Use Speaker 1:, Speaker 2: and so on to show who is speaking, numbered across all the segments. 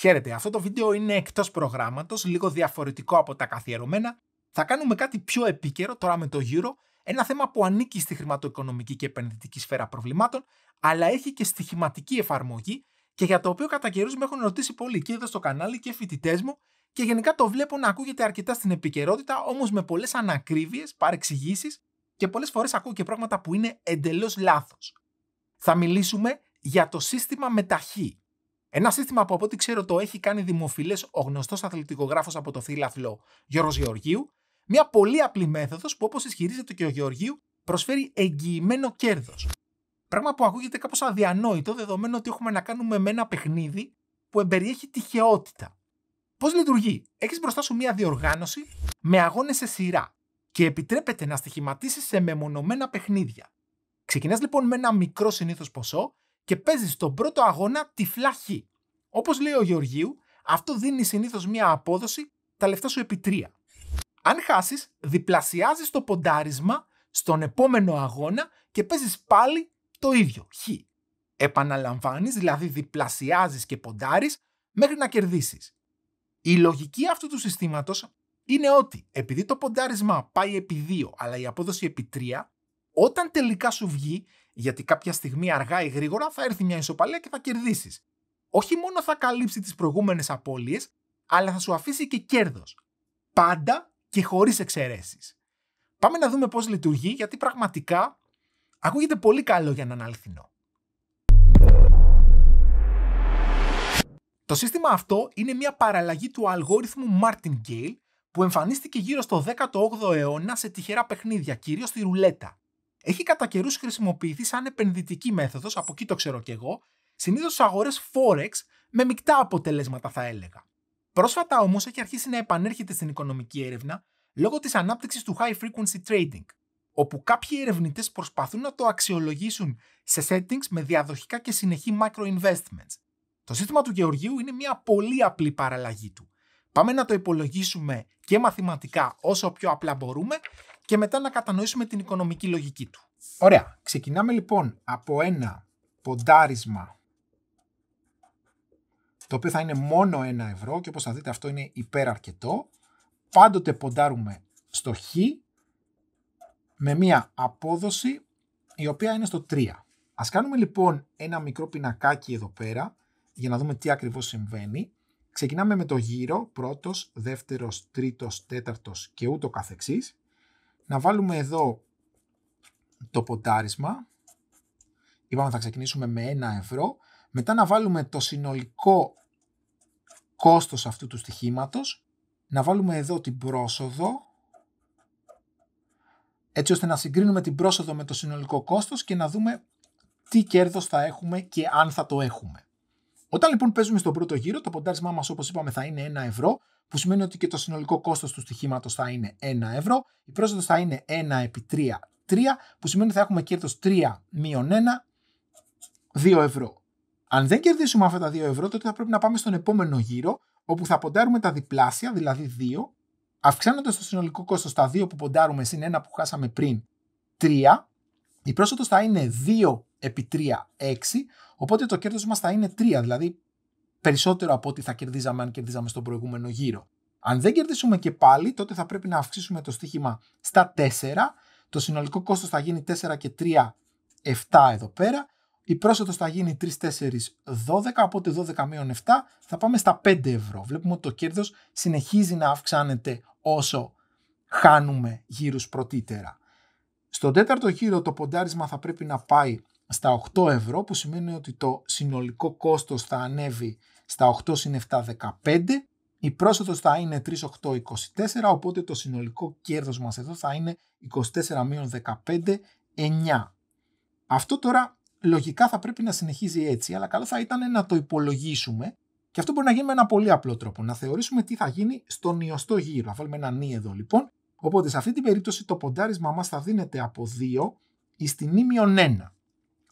Speaker 1: Χαίρετε, αυτό το βίντεο είναι εκτός προγράμματος, λίγο διαφορετικό από τα καθιερωμένα. Θα κάνουμε κάτι πιο επίκαιρο τώρα με το γύρο, ένα θέμα που ανήκει στη χρηματοοικονομική και επενδυτική σφαίρα προβλημάτων, αλλά έχει και στοιχηματική εφαρμογή και για το οποίο κατά καιρούς με έχουν ρωτήσει πολλοί και εδώ στο κανάλι και φοιτητές μου και γενικά το βλέπω να ακούγεται αρκετά στην επικαιρότητα, όμως με πολλές ανακρίβειες, παρεξηγήσεις και πολλές φορές ακούω και πράγματα που είναι εντελώς λάθος. Θα μιλήσουμε για το σύστημα μεταχή, ένα σύστημα που από ό,τι ξέρω το έχει κάνει δημοφιλές ο γνωστός αθλητικογράφος από το Θήλαθλο Γιώργος Γεωργίου, μια πολύ απλή μέθοδος που όπως ισχυρίζεται και ο Γεωργίου προσφέρει εγγυημένο κέρδος. Πράγμα που ακούγεται κάπως αδιανόητο δεδομένου ότι έχουμε να κάνουμε με ένα παιχνίδι που εμπεριέχει τυχεότητα. Πώς λειτουργεί, έχεις μπροστά σου μια διοργάνωση με αγώνες σε σειρά και επιτρέπεται να στοιχηματίσεις σε μεμονωμένα παιχνίδια. Ξεκινάς λοιπόν με ένα μικρό συνήθως ποσό και παίζεις τον πρώτο αγώνα τη φλάχη. Όπως λέει ο Γεωργίου, αυτό δίνει συνήθως μία απόδοση τα λεφτά σου επί τρία. Αν χάσεις, διπλασιάζεις το ποντάρισμα στον επόμενο αγώνα και παίζεις πάλι το ίδιο. Χ. Επαναλαμβάνεις, δηλαδή διπλασιάζεις και ποντάρεις μέχρι να κερδίσεις. Η λογική αυτού του συστήματος είναι ότι επειδή το ποντάρισμά πάει επί 2 αλλά η απόδοση επί 3, όταν τελικά σου βγει γιατί κάποια στιγμή αργά ή γρήγορα θα έρθει μια ισοπαλία και θα κερδίσεις. Όχι μόνο θα καλύψει τις προηγούμενες απώλειες, αλλά θα σου αφήσει και κέρδος. Πάντα και χωρίς εξαιρέσεις. Πάμε να δούμε πώς λειτουργεί, γιατί πραγματικά ακούγεται πολύ καλό για έναν αληθινό. Το σύστημα αυτό είναι μια παραλλαγή του αλγόριθμου Martingale που εμφανίστηκε γύρω στο 18ο αιώνα σε τυχερά παιχνίδια, κυρίως στη ρουλέτα έχει κατά καιρούς χρησιμοποιηθεί σαν επενδυτική μέθοδος, από εκεί το ξέρω κι εγώ, συνήθως στι αγορές Forex με μεικτά αποτελέσματα, θα έλεγα. Πρόσφατα όμως έχει αρχίσει να επανέρχεται στην οικονομική έρευνα λόγω της ανάπτυξης του high frequency trading, όπου κάποιοι ερευνητές προσπαθούν να το αξιολογήσουν σε settings με διαδοχικά και συνεχή macro investments. Το σύστημα του Γεωργίου είναι μια πολύ απλή παραλλαγή του. Πάμε να το υπολογίσουμε και μαθηματικά όσο πιο απλά μπορούμε και μετά να κατανοήσουμε την οικονομική λογική του. Ωραία. Ξεκινάμε λοιπόν από ένα ποντάρισμα το οποίο θα είναι μόνο ένα ευρώ και όπως θα δείτε αυτό είναι υπεραρκετό. Πάντοτε ποντάρουμε στο χ με μία απόδοση η οποία είναι στο 3. Ας κάνουμε λοιπόν ένα μικρό πινακάκι εδώ πέρα για να δούμε τι ακριβώς συμβαίνει. Ξεκινάμε με το γύρο, πρώτος, δεύτερος, τρίτος, τέταρτος και ούτω καθεξής. Να βάλουμε εδώ το ποντάρισμα. Είπαμε θα ξεκινήσουμε με 1 ευρώ. Μετά να βάλουμε το συνολικό κόστος αυτού του στοιχήματος. Να βάλουμε εδώ την πρόσοδο. Έτσι ώστε να συγκρίνουμε την πρόσοδο με το συνολικό κόστος και να δούμε τι κέρδος θα έχουμε και αν θα το έχουμε. Όταν λοιπόν παίζουμε στον πρώτο γύρο, το ποντάρισμά μας όπως είπαμε θα είναι 1 ευρώ, που σημαίνει ότι και το συνολικό κόστος του στοιχήματος θα είναι 1 ευρώ, η πρόσοδος θα είναι 1 επί που σημαίνει ότι θα έχουμε κερδο 3 μείον 1, 2 ευρώ. Αν δεν κερδίσουμε αυτά τα 2 ευρώ, τότε θα πρέπει να πάμε στον επόμενο γύρο, όπου θα ποντάρουμε τα διπλάσια, δηλαδή 2, αυξάνοντας το συνολικό κόστος στα 2 που ποντάρουμε συν 1 που χάσαμε πριν 3, η πρόσθετο θα είναι 2 επί 3, 6, οπότε το κέρδος μας θα είναι 3, δηλαδή περισσότερο από ό,τι θα κερδίζαμε αν κερδίζαμε στον προηγούμενο γύρο. Αν δεν κερδίσουμε και πάλι, τότε θα πρέπει να αυξήσουμε το στοίχημα στα 4 το συνολικό κόστος θα γίνει 4 και 3, 7 εδώ πέρα. Η πρόσθετος θα γίνει 3, 4, 12, οπότε 12 μείον 7 θα πάμε στα 5 ευρώ. Βλέπουμε ότι το κέρδος συνεχίζει να αυξάνεται όσο χάνουμε γύρους πρωτήτερα. Στον τέταρτο γύρο το ποντάρισμα θα πρέπει να πάει στα 8 ευρώ που σημαίνει ότι το συνολικό κόστος θα ανέβει στα 8 συν 7 15 η πρόσθετος θα είναι 3,824, οπότε το συνολικό κέρδος μας εδώ θα είναι 24-15, 9. Αυτό τώρα λογικά θα πρέπει να συνεχίζει έτσι, αλλά καλό θα ήταν να το υπολογίσουμε και αυτό μπορεί να γίνει με ένα πολύ απλό τρόπο. Να θεωρήσουμε τι θα γίνει στον ιωστό γύρο. Θα βάλουμε ένα νι εδώ λοιπόν. Οπότε σε αυτή την περίπτωση το ποντάρισμά μας θα δίνεται από 2 εις την μειον 1.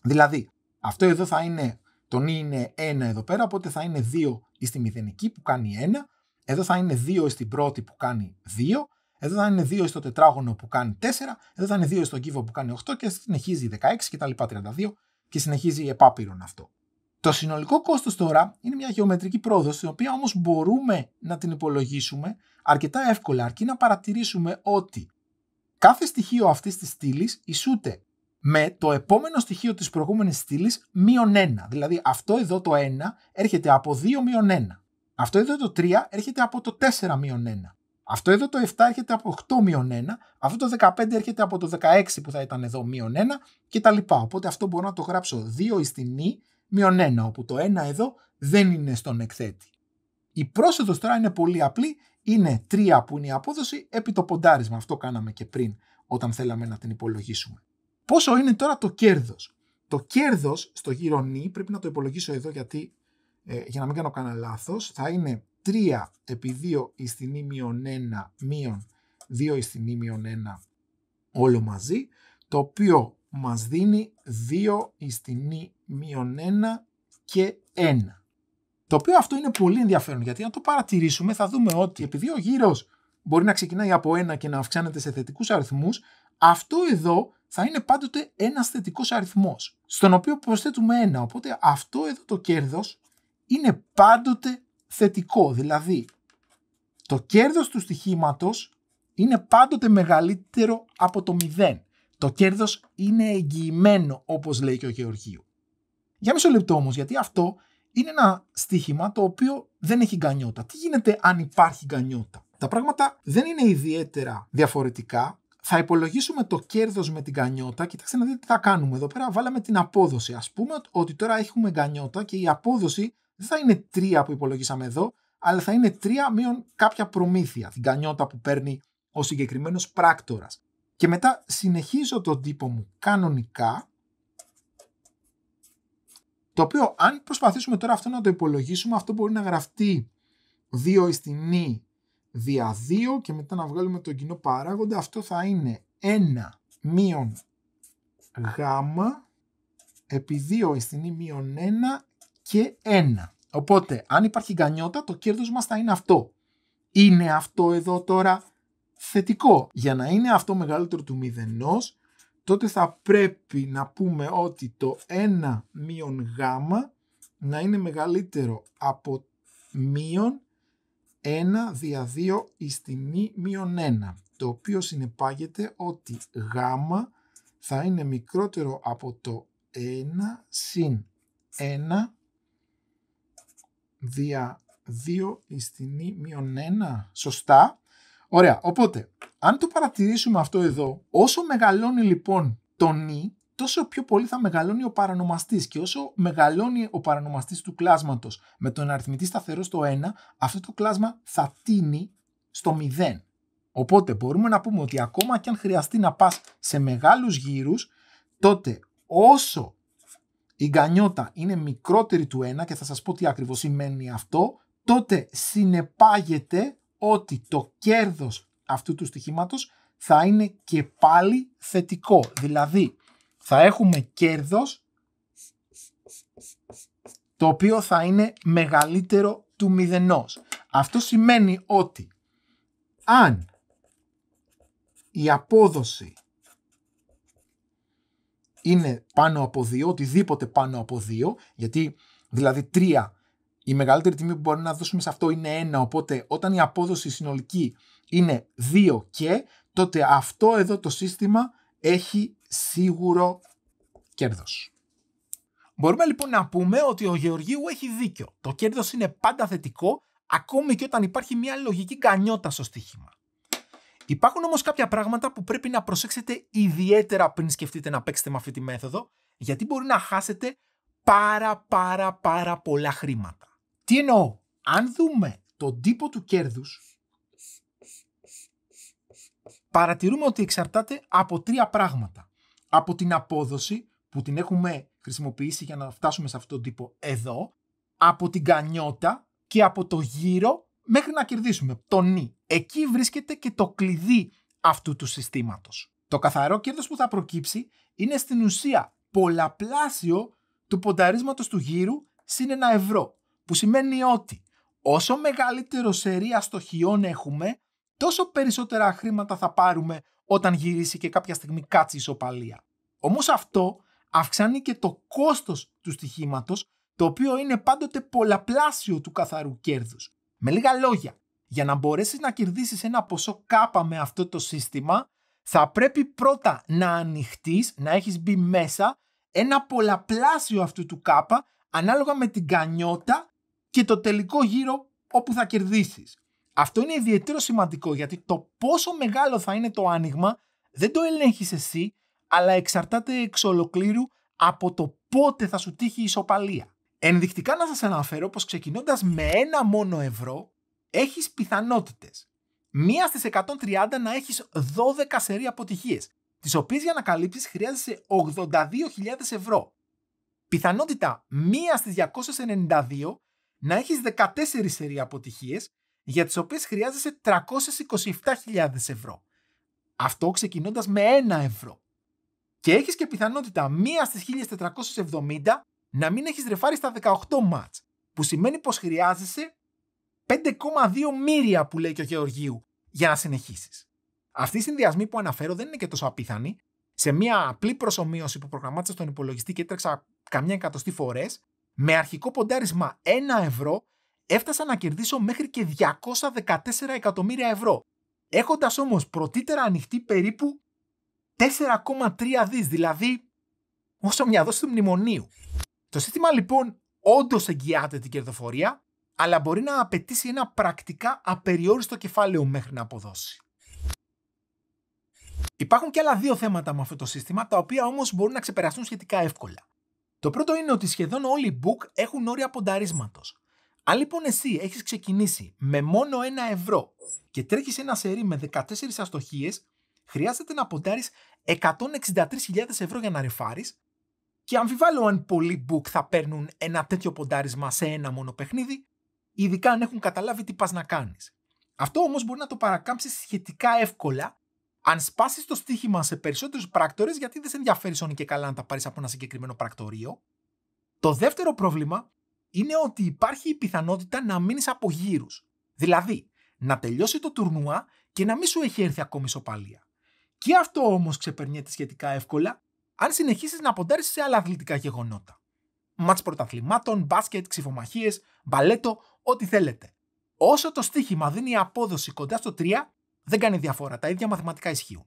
Speaker 1: Δηλαδή αυτό εδώ θα είναι, το νι είναι 1 εδώ πέρα, οπότε θα είναι 2 εις τη μηδενική που κάνει 1 εδώ θα είναι 2 στην πρώτη που κάνει 2, εδώ θα είναι 2 στο τετράγωνο που κάνει 4, εδώ θα είναι 2 στον κύβο που κάνει 8 και συνεχίζει 16 και τα 32 και συνεχίζει επάπειρον αυτό. Το συνολικό κόστος τώρα είναι μια γεωμετρική πρόοδος, η οποία όμως μπορούμε να την υπολογίσουμε αρκετά εύκολα, αρκεί να παρατηρήσουμε ότι κάθε στοιχείο αυτής της στήλης ισούται με το επόμενο στοιχείο της προηγουμενη στήλης μείον 1. Δηλαδή αυτό εδώ το 1 έρχεται από 2 μείον 1. Αυτό εδώ το 3 έρχεται από το 4 μείον 1. Αυτό εδώ το 7 έρχεται από 8 μείον 1. Αυτό το 15 έρχεται από το 16 που θα ήταν εδώ μείον 1 κτλ. Οπότε αυτό μπορώ να το γράψω 2 εις την νη μείον 1, όπου το 1 εδώ δεν είναι στον εκθέτη. Η πρόσοδος τώρα είναι πολύ απλή, είναι 3 που είναι η απόδοση επί το ποντάρισμα. Αυτό κάναμε και πριν όταν θέλαμε να την υπολογίσουμε. Πόσο είναι τώρα το κέρδος. Το κέρδος στο γύρο νη πρέπει να το υπολογίσω εδώ γιατί ε, για να μην κάνω κανένα λάθος, θα είναι 3 επί 2 την μείον 1 μείον 2 την μείον 1 όλο μαζί, το οποίο μας δίνει 2 την μείον 1 και 1. Το οποίο αυτό είναι πολύ ενδιαφέρον γιατί αν το παρατηρήσουμε θα δούμε ότι επειδή ο γύρος μπορεί να ξεκινάει από 1 και να αυξάνεται σε θετικούς αριθμούς. αυτό εδώ θα είναι πάντοτε ένας θετικός αριθμός. στον οποίο προσθέτουμε 1. Οπότε αυτό εδώ το κέρδος είναι πάντοτε θετικό. Δηλαδή, το κέρδος του στοιχήματος είναι πάντοτε μεγαλύτερο από το μηδέν. Το κέρδος είναι εγγυημένο, όπως λέει και ο Γεωργίου. Για μισό λεπτό όμως, γιατί αυτό είναι ένα στοίχημα το οποίο δεν έχει γκανιότα. Τι γίνεται αν υπάρχει γκανιότα. Τα πράγματα δεν είναι ιδιαίτερα διαφορετικά. Θα υπολογίσουμε το κέρδος με την γκανιότα. Κοιτάξτε να δείτε τι θα κάνουμε εδώ πέρα. Βάλαμε την απόδοση. Ας πούμε ότι τώρα έχουμε γκανιότα και η απόδοση δεν θα είναι 3 που υπολογίσαμε εδώ, αλλά θα είναι 3 μείον κάποια προμήθεια, την κανιότα που παίρνει ο συγκεκριμένος πράκτορας. Και μετά συνεχίζω τον τύπο μου κανονικά, το οποίο αν προσπαθήσουμε τώρα αυτό να το υπολογίσουμε, αυτό μπορεί να γραφτεί 2 εις την δια 2 και μετά να βγάλουμε τον κοινό παράγοντα, αυτό θα είναι 1 μείον γ επί 2 εις την μείον 1 και 1. Οπότε, αν υπάρχει γκανιότα, το κέρδος μας θα είναι αυτό. Είναι αυτό εδώ τώρα θετικό. Για να είναι αυτό μεγαλύτερο του μηδενός, τότε θα πρέπει να πούμε ότι το 1 μείον γ να είναι μεγαλύτερο από μείον 1 δια 2 εις τη μη μείον 1, το οποίο συνεπάγεται ότι γ θα είναι μικρότερο από το 1 συν 1 δια 2 εις την ή μείον 1. Σωστά. Ωραία. Οπότε, αν το παρατηρήσουμε αυτό εδώ, όσο μεγαλώνει λοιπόν το νη, τόσο πιο πολύ θα μεγαλώνει ο παρανομαστής και όσο μεγαλώνει ο παρανομαστής του κλάσματος με τον αριθμητή σταθερό στο 1, αυτό το κλάσμα θα τίνει στο 0. Οπότε μπορούμε να πούμε ότι ακόμα και αν χρειαστεί να πας σε μεγάλους γύρους, τότε όσο η γκανιότα είναι μικρότερη του 1 και θα σας πω τι ακριβώς σημαίνει αυτό, τότε συνεπάγεται ότι το κέρδος αυτού του στοιχήματος θα είναι και πάλι θετικό. Δηλαδή θα έχουμε κέρδος το οποίο θα είναι μεγαλύτερο του μηδενός. Αυτό σημαίνει ότι αν η απόδοση είναι πάνω από 2, οτιδήποτε πάνω από 2, γιατί δηλαδή 3 η μεγαλύτερη τιμή που μπορούμε να δώσουμε σε αυτό είναι 1, οπότε όταν η απόδοση συνολική είναι 2 και, τότε αυτό εδώ το σύστημα έχει σίγουρο κέρδος. Μπορούμε λοιπόν να πούμε ότι ο Γεωργίου έχει δίκιο. Το κέρδος είναι πάντα θετικό, ακόμη και όταν υπάρχει μια λογική γκανιότα στο στοίχημα. Υπάρχουν όμως κάποια πράγματα που πρέπει να προσέξετε ιδιαίτερα πριν σκεφτείτε να παίξετε με αυτή τη μέθοδο, γιατί μπορεί να χάσετε πάρα πάρα πάρα πολλά χρήματα. Τι εννοώ, αν δούμε τον τύπο του κέρδους, παρατηρούμε ότι εξαρτάται από τρία πράγματα. Από την απόδοση που την έχουμε χρησιμοποιήσει για να φτάσουμε σε αυτόν τον τύπο εδώ, από την κανιότα και από το γύρο μέχρι να κερδίσουμε το νι. Εκεί βρίσκεται και το κλειδί αυτού του συστήματος. Το καθαρό κέρδος που θα προκύψει είναι στην ουσία πολλαπλάσιο του πονταρίσματος του γύρου συν ένα ευρώ, που σημαίνει ότι όσο μεγαλύτερο σερία αστοχιών έχουμε, τόσο περισσότερα χρήματα θα πάρουμε όταν γυρίσει και κάποια στιγμή κάτσει ισοπαλία. Όμως αυτό αυξάνει και το κόστος του στοιχήματος, το οποίο είναι πάντοτε πολλαπλάσιο του καθαρού κέρδους. Με λίγα λόγια, για να μπορέσεις να κερδίσεις ένα ποσό κάπα με αυτό το σύστημα, θα πρέπει πρώτα να ανοιχτείς να έχεις μπει μέσα ένα πολλαπλάσιο αυτού του κάπα ανάλογα με την κανιότα και το τελικό γύρο όπου θα κερδίσεις. Αυτό είναι ιδιαίτερο σημαντικό γιατί το πόσο μεγάλο θα είναι το άνοιγμα δεν το ελέγχεις εσύ αλλά εξαρτάται εξ ολοκλήρου από το πότε θα σου τύχει η ισοπαλία. Ενδεικτικά να σας αναφέρω πως ξεκινώντας με ένα μόνο ευρώ έχεις πιθανότητες. Μία στις 130 να έχεις 12 σερή αποτυχίες, τις οποίες για να καλύψεις χρειάζεσαι 82.000 ευρώ. Πιθανότητα μία στις 292 να έχεις 14 σερή αποτυχίες, για τις οποίες χρειάζεσαι 327.000 ευρώ. Αυτό ξεκινώντας με ένα ευρώ. Και έχεις και πιθανότητα μία στις 1470 να μην έχεις ρεφάρει στα 18 μάτ. Που σημαίνει πως χρειάζεσαι 5,2 μύρια που λέει και ο Γεωργίου για να συνεχίσεις. Αυτοί οι συνδυασμοί που αναφέρω δεν είναι και τόσο απίθανοι. Σε μια απλή προσωμείωση που προγραμμάτισα στον υπολογιστή και έτρεξα καμιά εκατοστή φορές, με αρχικό ποντάρισμα 1 ευρώ, έφτασα να κερδίσω μέχρι και 214 εκατομμύρια ευρώ. Έχοντας όμως πρωτήτερα ανοιχτή περίπου 4,3 δις, δηλαδή όσο μια δόση του μνημονίου. Το σύστημα λοιπόν όντως εγγυάται την κερδοφορία, αλλά μπορεί να απαιτήσει ένα πρακτικά απεριόριστο κεφάλαιο μέχρι να αποδώσει. Υπάρχουν και άλλα δύο θέματα με αυτό το σύστημα, τα οποία όμως μπορούν να ξεπεραστούν σχετικά εύκολα. Το πρώτο είναι ότι σχεδόν όλοι οι book έχουν όρια πονταρίσματος. Αν λοιπόν εσύ έχεις ξεκινήσει με μόνο ένα ευρώ και τρέχεις ένα σερί με 14 αστοχίες, χρειάζεται να ποντάρεις 163.000 ευρώ για να ρεφάρεις και αμφιβάλλω αν πολλοί book θα παίρνουν ένα τέτοιο ποντάρισμα σε ένα μόνο παιχνίδι, ειδικά αν έχουν καταλάβει τι πας να κάνεις. Αυτό όμως μπορεί να το παρακάμψεις σχετικά εύκολα αν σπάσεις το στοίχημα σε περισσότερους πράκτορες, γιατί δεν σε ενδιαφέρει όνει και καλά να τα πάρεις από ένα συγκεκριμένο πρακτορείο. Το δεύτερο πρόβλημα είναι ότι υπάρχει η πιθανότητα να μείνεις από γύρους. Δηλαδή, να τελειώσει το τουρνουά και να μην σου έχει έρθει ακόμη σοπαλία. Και αυτό όμως ξεπερνιέται σχετικά εύκολα αν συνεχίσεις να ποντάρεις σε άλλα αθλητικά γεγονότα. Μάτς πρωταθλημάτων, μπάσκετ, ξυφομαχίες, μπαλέτο, ό,τι θέλετε. Όσο το στοίχημα δίνει απόδοση κοντά στο 3, δεν κάνει διαφορά. Τα ίδια μαθηματικά ισχύουν.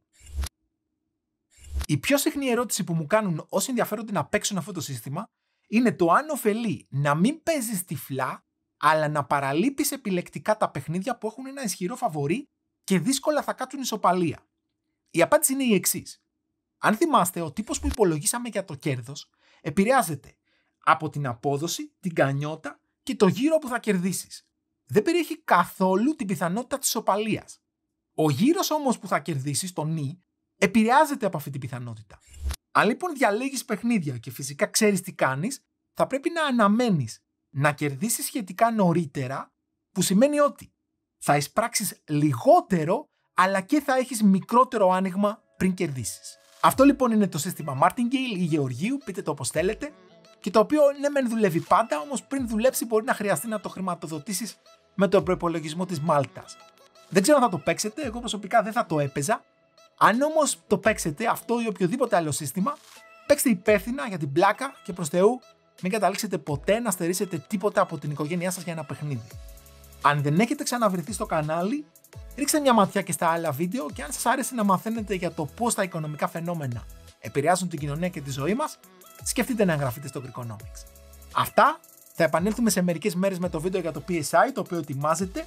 Speaker 1: Η πιο συχνή ερώτηση που μου κάνουν όσοι ενδιαφέρονται να παίξουν αυτό το σύστημα είναι το αν ωφελεί να μην παίζεις τυφλά, αλλά να παραλείπεις επιλεκτικά τα παιχνίδια που έχουν ένα ισχυρό φαβορή και δύσκολα θα κάτσουν ισοπαλία. Η απάντηση είναι η εξής. Αν θυμάστε, ο τύπος που υπολογίσαμε για το κέρδος επηρεάζεται από την απόδοση, την κανιότα και το γύρο που θα κερδίσεις. Δεν περιέχει καθόλου την πιθανότητα της οπαλίας. Ο γύρος όμως που θα κερδίσεις, το νη, επηρεάζεται από αυτή την πιθανότητα. Αν λοιπόν διαλέγεις παιχνίδια και φυσικά ξέρεις τι κάνεις, θα πρέπει να αναμένεις να κερδίσεις σχετικά νωρίτερα, που σημαίνει ότι θα εισπράξεις λιγότερο αλλά και θα έχεις μικρότερο άνοιγμα πριν κερδίσεις. Αυτό λοιπόν είναι το σύστημα Martingale ή Γεωργίου, πείτε το όπως θέλετε, και το οποίο ναι μεν δουλεύει πάντα, όμως πριν δουλέψει μπορεί να χρειαστεί να το χρηματοδοτήσεις με το προπολογισμό της Μάλτας. Δεν ξέρω αν θα το παίξετε, εγώ προσωπικά δεν θα το έπαιζα. Αν όμως το παίξετε αυτό ή οποιοδήποτε άλλο σύστημα, παίξτε υπεύθυνα για την πλάκα και προς Θεού μην καταλήξετε ποτέ να στερήσετε τίποτα από την οικογένειά σας για ένα παιχνίδι. Αν δεν έχετε ξαναβρεθεί στο κανάλι, ρίξτε μια ματιά και στα άλλα βίντεο και αν σας άρεσε να μαθαίνετε για το πώς τα οικονομικά φαινόμενα επηρεάζουν την κοινωνία και τη ζωή μας, σκεφτείτε να εγγραφείτε στο Greekonomics. Αυτά, θα επανέλθουμε σε μερικές μέρες με το βίντεο για το PSI, το οποίο ετοιμάζεται.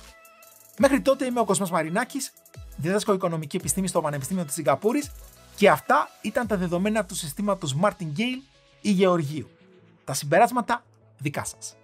Speaker 1: Μέχρι τότε είμαι ο Κοσμάς Μαρινάκης, διδάσκω οικονομική επιστήμη στο Πανεπιστήμιο της Σιγκαπούρης και αυτά ήταν τα δεδομένα του συστήματος Martingale ή Γεωργίου. Τα συμπεράσματα δικά σας.